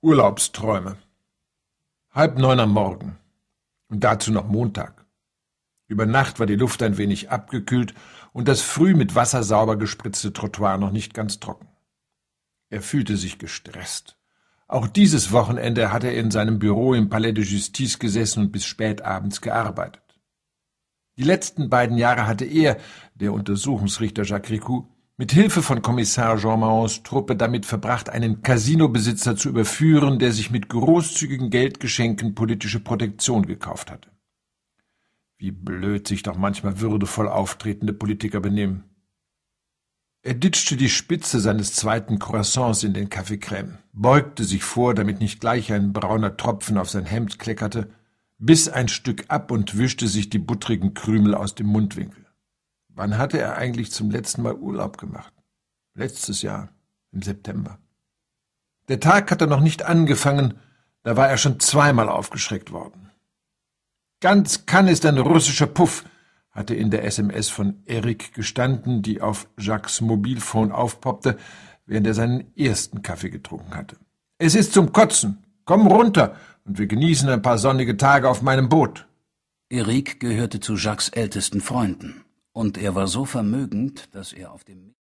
Urlaubsträume. Halb neun am Morgen. Und dazu noch Montag. Über Nacht war die Luft ein wenig abgekühlt und das früh mit Wasser sauber gespritzte Trottoir noch nicht ganz trocken. Er fühlte sich gestresst. Auch dieses Wochenende hatte er in seinem Büro im Palais de Justice gesessen und bis spät abends gearbeitet. Die letzten beiden Jahre hatte er, der Untersuchungsrichter Jacques Ricou, mit Hilfe von Kommissar Jean Mahons Truppe damit verbracht, einen Casinobesitzer zu überführen, der sich mit großzügigen Geldgeschenken politische Protektion gekauft hatte. Wie blöd sich doch manchmal würdevoll auftretende Politiker benehmen. Er ditschte die Spitze seines zweiten Croissants in den Kaffeecreme, beugte sich vor, damit nicht gleich ein brauner Tropfen auf sein Hemd kleckerte, biss ein Stück ab und wischte sich die buttrigen Krümel aus dem Mundwinkel. Wann hatte er eigentlich zum letzten Mal Urlaub gemacht? Letztes Jahr, im September. Der Tag hatte noch nicht angefangen, da war er schon zweimal aufgeschreckt worden. Ganz kann ist ein russischer Puff, hatte in der SMS von Erik gestanden, die auf Jacques Mobilphone aufpoppte, während er seinen ersten Kaffee getrunken hatte. Es ist zum Kotzen. Komm runter und wir genießen ein paar sonnige Tage auf meinem Boot. Erik gehörte zu Jacques ältesten Freunden und er war so vermögend, dass er auf dem